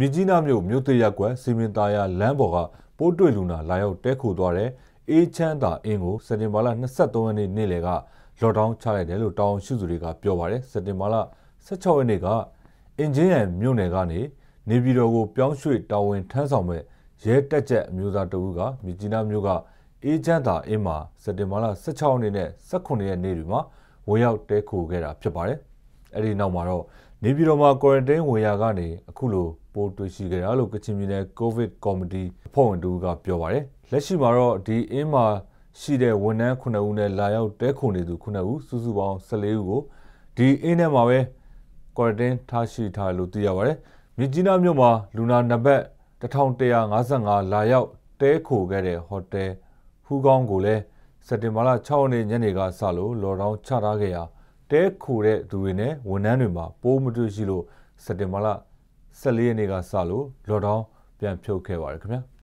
မြကြီးနားမြို့မြို့တရက်ကွက်စီမင်းသားရလမ်းပေါ်ကပိုးတွေ့လူနာလာရောက်တဲခိုသွားတဲ့အေးချမ်းသာအင်းကိုစက်တင်ဘာလ23ရက်နေ့နေ့လယ်ကလော့ဒေါင်းချလိုက်တယ်လို့တောင်ရှုသူတွေကပြောပါတယ်စက်တင်ဘာလ16ရက်နေ့ကအင်ဂျင်ရန်မြို့နယ်ကနေနေပြည်တော်ကိုပြောင်းရွှေ့တာဝန်ထမ်းဆောင်မဲ့ရဲတက်ချက်အမျိုးသားတဦးကမြကြီးနားမြို့ကအေးချမ်းသာအင်းမှာစက်တင်ဘာလ16ရက်နေ့နဲ့18ရက်နေ့တွေမှာဝေရောက်တဲခိုခဲ့တာဖြစ်ပါတယ်။အဲ့ဒီနောက်မှာတော့နေပြည်တော်မှာ quarantine ဝင်ရာကနေအခုလိုပိုးတွေ့ရှိခဲ့တာလို့ကချင်ပြည်နယ် covid committee အဖွဲ့ဝင်တူကပြောပါတယ်လက်ရှိမှာတော့ဒီအင်းမှာရှိတဲ့ဝန်ထမ်း9ဦးနဲ့လာရောက်တဲခုနေသူ9ဦးစုစုပေါင်း14ဦးကိုဒီအင်းထဲမှာပဲ quarantine ထားရှိထားလို့သိရပါတယ်မြကြီးနားမြို့မှာလူနာနံပါတ်1155လာရောက်တဲခိုခဲ့တဲ့ဟိုတယ်ဟူကောင်းကိုလည်းစက်တင်ဘာလ6ရက်နေ့ညနေကစလို့လော်ဒေါင်းချထားခဲ့ရာတဲခိုတဲ့သူတွေနဲ့ဝန်ထမ်းတွေမှာပိုးမတွေ့ရှိလို့စက်တင်ဘာလ14ရက်နေ့ကစလို့လော့ဒေါင်းပြန်ဖြုတ်ခဲ့ပါတယ်ခင်ဗျာ။